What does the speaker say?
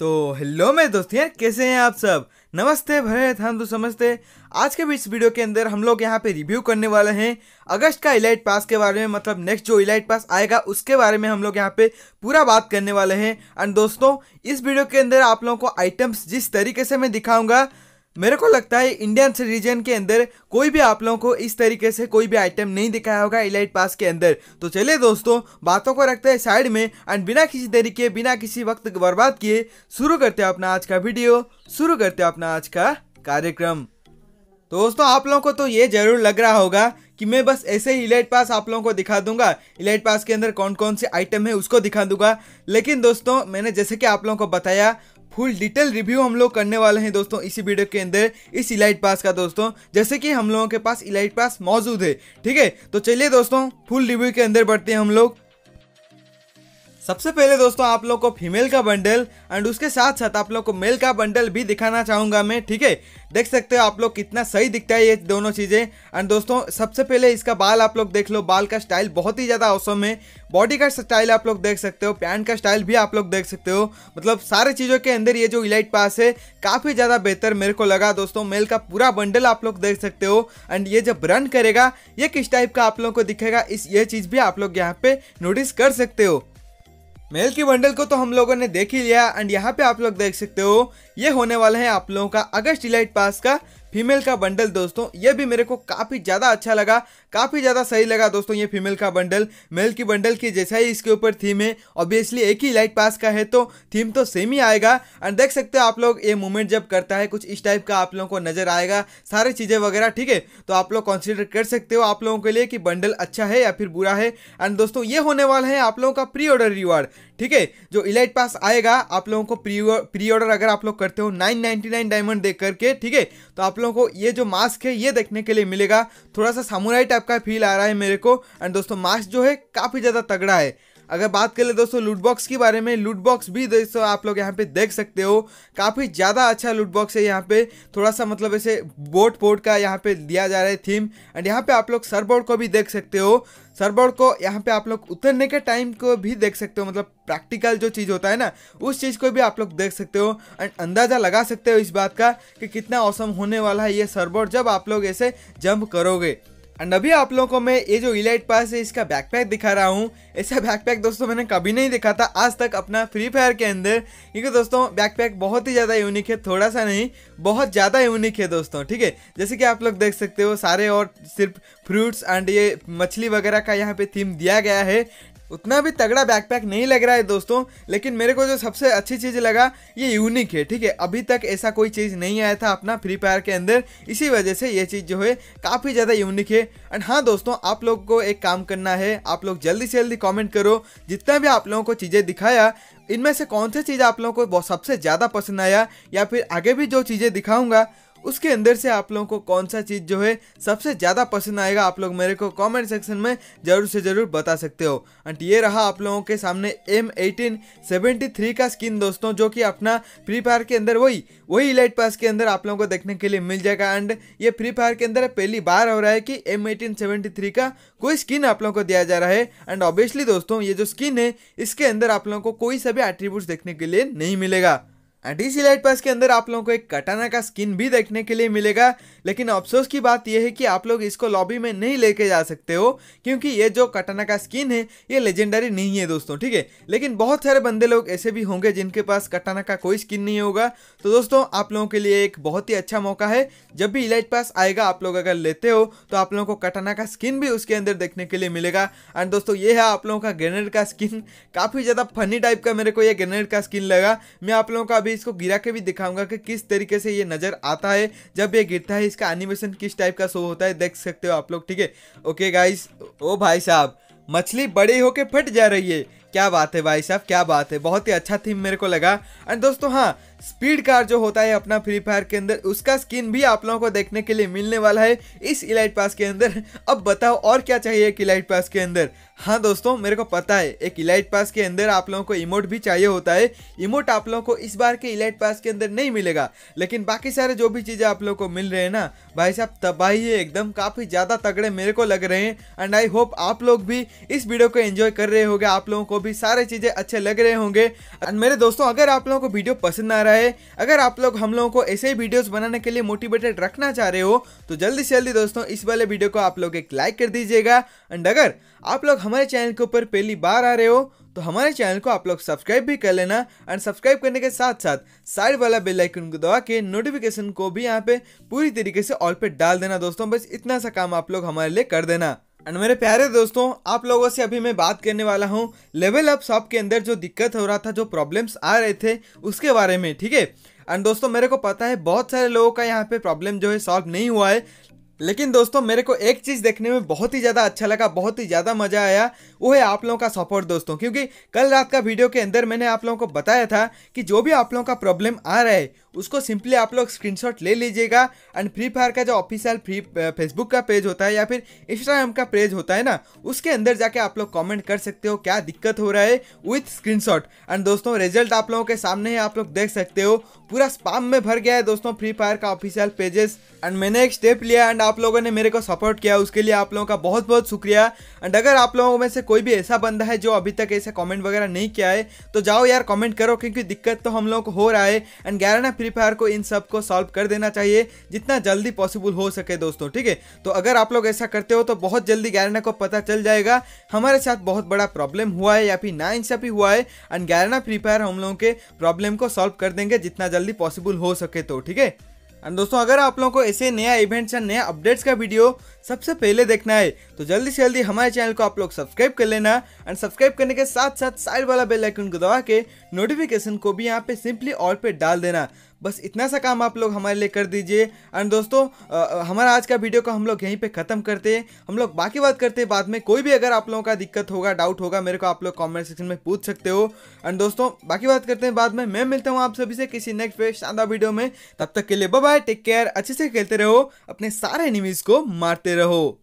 तो हेलो मेरे दोस्त यार कैसे हैं आप सब नमस्ते भरे हम तो समझते आज के भी इस वीडियो के अंदर हम लोग यहाँ पे रिव्यू करने वाले हैं अगस्त का इलाइट पास के बारे में मतलब नेक्स्ट जो इलाइट पास आएगा उसके बारे में हम लोग यहाँ पे पूरा बात करने वाले हैं एंड दोस्तों इस वीडियो के अंदर आप लोगों को आइटम्स जिस तरीके से मैं दिखाऊंगा मेरे को लगता है इंडियन रीजन के अंदर कोई भी आप लोगों को इस तरीके से कोई भी आइटम नहीं दिखाया होगा इलाइट पास के अंदर तो चलिए दोस्तों बातों को रखते हैं साइड में एंड बिना किसी तरीके बिना किसी वक्त बर्बाद किए शुरू करते हैं अपना आज का वीडियो शुरू करते हैं अपना आज का कार्यक्रम दोस्तों आप लोगों को तो ये जरूर लग रहा होगा कि मैं बस ऐसे ही इलाइट पास आप लोगों को दिखा दूंगा इलाइट पास के अंदर कौन कौन से आइटम है उसको दिखा दूंगा लेकिन दोस्तों मैंने जैसे कि आप लोगों को बताया फुल डिटेल रिव्यू हम लोग करने वाले हैं दोस्तों इसी वीडियो के अंदर इस इलाइट पास का दोस्तों जैसे कि हम लोगों के पास इलाइट पास मौजूद है ठीक है तो चलिए दोस्तों फुल रिव्यू के अंदर बढ़ते हैं हम लोग सबसे पहले दोस्तों आप लोग को फीमेल का बंडल एंड उसके साथ साथ आप लोग को मेल का बंडल भी दिखाना चाहूँगा मैं ठीक है देख सकते हो आप लोग कितना सही दिखता है ये दोनों चीज़ें एंड दोस्तों सबसे पहले इसका बाल आप लोग देख लो बाल का स्टाइल बहुत ही ज़्यादा औसम है बॉडी का स्टाइल आप लोग देख सकते हो पैंट का स्टाइल भी आप लोग देख सकते हो मतलब सारे चीज़ों के अंदर ये जो इलाइट पास है काफ़ी ज़्यादा बेहतर मेरे को लगा दोस्तों मेल का पूरा बंडल आप लोग देख सकते हो एंड ये जब रन करेगा ये किस टाइप का आप लोग को दिखेगा इस ये चीज़ भी आप लोग यहाँ पे नोटिस कर सकते हो मेल की बंडल को तो हम लोगों ने देख ही लिया एंड यहाँ पे आप लोग देख सकते हो ये होने वाला है आप लोगों का अगस्त डिलाइट पास का फीमेल का बंडल दोस्तों ये भी मेरे को काफ़ी ज़्यादा अच्छा लगा काफ़ी ज़्यादा सही लगा दोस्तों ये फीमेल का बंडल मेल की बंडल की जैसा ही इसके ऊपर थीम है ऑब्वियसली एक ही लाइट पास का है तो थीम तो सेम ही आएगा एंड देख सकते हो आप लोग ये मूवमेंट जब करता है कुछ इस टाइप का आप लोगों को नज़र आएगा सारी चीज़ें वगैरह ठीक है तो आप लोग कॉन्सिडर कर सकते हो आप लोगों के लिए कि बंडल अच्छा है या फिर बुरा है एंड दोस्तों ये होने वाला है आप लोगों का प्री ऑर्डर रिवार्ड ठीक है जो इलाइट पास आएगा आप लोगों को प्री प्री ऑर्डर अगर आप लोग करते हो 999 डायमंड देख करके ठीक है तो आप लोगों को ये जो मास्क है ये देखने के लिए मिलेगा थोड़ा सा सामुराई टाइप का फील आ रहा है मेरे को एंड दोस्तों मास्क जो है काफ़ी ज़्यादा तगड़ा है अगर बात कर ले दोस्तों लूट बॉक्स के बारे में लूट बॉक्स भी दोस्तों आप लोग यहाँ पे देख सकते हो काफ़ी ज़्यादा अच्छा लूट बॉक्स है यहाँ पे थोड़ा सा मतलब ऐसे बोट पोट का यहाँ पे दिया जा रहा है थीम एंड यहाँ पे आप लोग सरबोर्ड को भी देख सकते हो सरबोर्ड को यहाँ पे आप लोग उतरने के टाइम को भी देख सकते हो मतलब प्रैक्टिकल जो चीज़ होता है ना उस चीज़ को भी आप लोग देख सकते हो एंड अंदाज़ा लगा सकते हो इस बात का कि कितना औसम होने वाला है ये सरबोर्ड जब आप लोग ऐसे जंप करोगे एंड अभी आप लोगों को मैं ये जो इलाइट पास है इसका बैकपैक दिखा रहा हूँ ऐसा बैकपैक दोस्तों मैंने कभी नहीं देखा था आज तक अपना फ्री फायर के अंदर क्योंकि दोस्तों बैकपैक बहुत ही ज़्यादा यूनिक है थोड़ा सा नहीं बहुत ज़्यादा यूनिक है दोस्तों ठीक है जैसे कि आप लोग देख सकते हो सारे और सिर्फ फ्रूट्स एंड ये मछली वगैरह का यहाँ पे थीम दिया गया है उतना भी तगड़ा बैकपैक नहीं लग रहा है दोस्तों लेकिन मेरे को जो सबसे अच्छी चीज़ लगा ये यूनिक है ठीक है अभी तक ऐसा कोई चीज़ नहीं आया था अपना फ्री फायर के अंदर इसी वजह से ये चीज़ जो है काफ़ी ज़्यादा यूनिक है एंड हाँ दोस्तों आप लोग को एक काम करना है आप लोग जल्दी से जल्दी कॉमेंट करो जितना भी आप लोगों को चीज़ें दिखाया इनमें से कौन सी चीज़ आप लोगों को सबसे ज़्यादा पसंद आया या फिर आगे भी जो चीज़ें दिखाऊँगा उसके अंदर से आप लोगों को कौन सा चीज़ जो है सबसे ज़्यादा पसंद आएगा आप लोग मेरे को कमेंट सेक्शन में ज़रूर से ज़रूर बता सकते हो एंड ये रहा आप लोगों के सामने M1873 का स्किन दोस्तों जो कि अपना फ्री फायर के अंदर वही वही इलाइट पास के अंदर आप लोगों को देखने के लिए मिल जाएगा एंड ये फ्री फायर के अंदर पहली बार हो रहा है कि एम एटीन सेवेंटी थ्री का कोई स्किन आप लोगों को दिया जा रहा है एंड ऑब्वियसली दोस्तों ये जो स्किन है इसके अंदर आप लोगों को कोई सभी एट्रीब्यूट देखने के लिए नहीं मिलेगा डीसी लाइट पास के अंदर आप लोगों को एक कटाना का स्किन भी देखने के लिए मिलेगा लेकिन अफसोस की बात यह है कि आप लोग इसको लॉबी में नहीं लेके जा सकते हो क्योंकि ये जो कटाना का स्किन है ये लेजेंडरी नहीं है दोस्तों ठीक है लेकिन बहुत सारे बंदे लोग ऐसे भी होंगे जिनके पास कटाना का कोई स्किन नहीं होगा तो दोस्तों आप लोगों के लिए एक बहुत ही अच्छा मौका है जब भी इलाइट पास आएगा आप लोग अगर लेते हो तो आप लोगों को कटाना का स्किन भी उसके अंदर देखने के लिए मिलेगा एंड दोस्तों ये है आप लोगों का ग्रेनेड का स्किन काफ़ी ज़्यादा फनी टाइप का मेरे को यह ग्रेनेड का स्किन लगा मैं आप लोगों का अभी इसको गिरा के भी दिखाऊंगा कि किस तरीके से ये नज़र आता है जब ये गिरता है इसका एनिमेशन किस टाइप का शो होता है देख सकते हो आप लोग ठीक है ओके गाइस ओ भाई साहब मछली बड़ी होके फट जा रही है क्या बात है भाई साहब क्या बात है बहुत ही अच्छा थीम मेरे को लगा एंड दोस्तों हाँ स्पीड कार जो होता है अपना फ्री फायर के अंदर उसका स्किन भी आप लोगों को देखने के लिए मिलने वाला है इस इलाइट पास के अंदर अब बताओ और क्या चाहिए एक इलाइट पास के अंदर हाँ दोस्तों मेरे को पता है एक इलाइट पास के अंदर आप लोगों को इमोट भी चाहिए होता है इमोट आप लोगों को इस बार के इलाइट पास के अंदर नहीं मिलेगा लेकिन बाकी सारे जो भी चीज़ें आप लोगों को मिल रहे हैं ना भाई साहब तबाही है एकदम काफ़ी ज़्यादा तगड़े मेरे को लग रहे हैं एंड आई होप आप लोग भी इस वीडियो को एंजॉय कर रहे होंगे आप लोगों को भी सारे चीज़ें अच्छे लग रहे होंगे एंड मेरे दोस्तों अगर आप लोगों को वीडियो पसंद आ रहा रहा है अगर आप लोग हम लोगों को ऐसे ही वीडियोस बनाने के लिए मोटिवेटेड रखना चाह रहे हो तो जल्दी से जल्दी दोस्तों इस वाले वीडियो को आप लोग एक लाइक कर दीजिएगा एंड अगर आप लोग हमारे चैनल के ऊपर पहली बार आ रहे हो तो हमारे चैनल को आप लोग सब्सक्राइब भी कर लेना एंड सब्सक्राइब करने के साथ साथ साइड वाला बेल आइकन को दबा के नोटिफिकेशन को भी यहाँ पे पूरी तरीके से ऑल पे डाल देना दोस्तों बस इतना सा काम आप लोग हमारे लिए कर देना एंड मेरे प्यारे दोस्तों आप लोगों से अभी मैं बात करने वाला हूँ लेवल अप शॉप के अंदर जो दिक्कत हो रहा था जो प्रॉब्लम्स आ रहे थे उसके बारे में ठीक है एंड दोस्तों मेरे को पता है बहुत सारे लोगों का यहाँ पे प्रॉब्लम जो है सॉल्व नहीं हुआ है लेकिन दोस्तों मेरे को एक चीज़ देखने में बहुत ही ज़्यादा अच्छा लगा बहुत ही ज़्यादा मज़ा आया वो है आप लोगों का सपोर्ट दोस्तों क्योंकि कल रात का वीडियो के अंदर मैंने आप लोगों को बताया था कि जो भी आप लोगों का प्रॉब्लम आ रहा है उसको सिंपली आप लोग स्क्रीनशॉट ले लीजिएगा एंड फ्री फायर का जो ऑफिशियल फ्री फेसबुक का पेज होता है या फिर इंस्टाग्राम का पेज होता है ना उसके अंदर जाके आप लोग कमेंट कर सकते हो क्या दिक्कत हो रहा है विथ स्क्रीन एंड दोस्तों रिजल्ट आप लोगों के सामने ही आप लोग देख सकते हो पूरा स्पाम में भर गया है दोस्तों फ्री फायर का ऑफिशियल पेजेस एंड मैंने एक स्टेप लिया एंड आप लोगों ने मेरे को सपोर्ट किया उसके लिए आप लोगों का बहुत बहुत शुक्रिया एंड अगर आप लोगों में से कोई भी ऐसा बंदा है जो अभी तक ऐसे कमेंट वगैरह नहीं किया है तो जाओ यार कमेंट करो क्योंकि दिक्कत तो हम लोगों को हो रहा है एंड ग्यारह फ्री फ्री फायर को इन सब को सॉल्व कर देना चाहिए जितना जल्दी पॉसिबल हो सके दोस्तों ठीक है तो अगर आप लोग ऐसा करते हो तो बहुत जल्दी गैरना को पता चल जाएगा हमारे साथ बहुत बड़ा प्रॉब्लम हुआ है या फिर ना इंसाफी हुआ है एंड गैरना फ्री फायर हम लोगों के प्रॉब्लम को सॉल्व कर देंगे जितना जल्दी पॉसिबल हो सके तो ठीक है एंड दोस्तों अगर आप लोगों को ऐसे नया इवेंट्स या नया अपडेट्स का वीडियो सबसे पहले देखना है तो जल्दी से जल्दी हमारे चैनल को आप लोग सब्सक्राइब कर लेना एंड सब्सक्राइब करने के साथ साथ साइड वाला बेल आइकन को दबा के नोटिफिकेशन को भी यहाँ पे सिंपली ऑल पे डाल देना बस इतना सा काम आप लोग हमारे लिए कर दीजिए एंड दोस्तों हमारा आज का वीडियो को हम लोग यहीं पे ख़त्म करते हैं हम लोग बाकी बात करते हैं बाद में कोई भी अगर आप लोगों का दिक्कत होगा डाउट होगा मेरे को आप लोग कॉमेंट सेक्शन में पूछ सकते हो एंड दोस्तों बाकी बात करते हैं बाद में मैं मिलता हूँ आप सभी से किसी नेक्स्ट पे शानदार वीडियो में तब तक के लिए बाय टेक केयर अच्छे से खेलते रहो अपने सारे एनिमीज़ को मारते रहो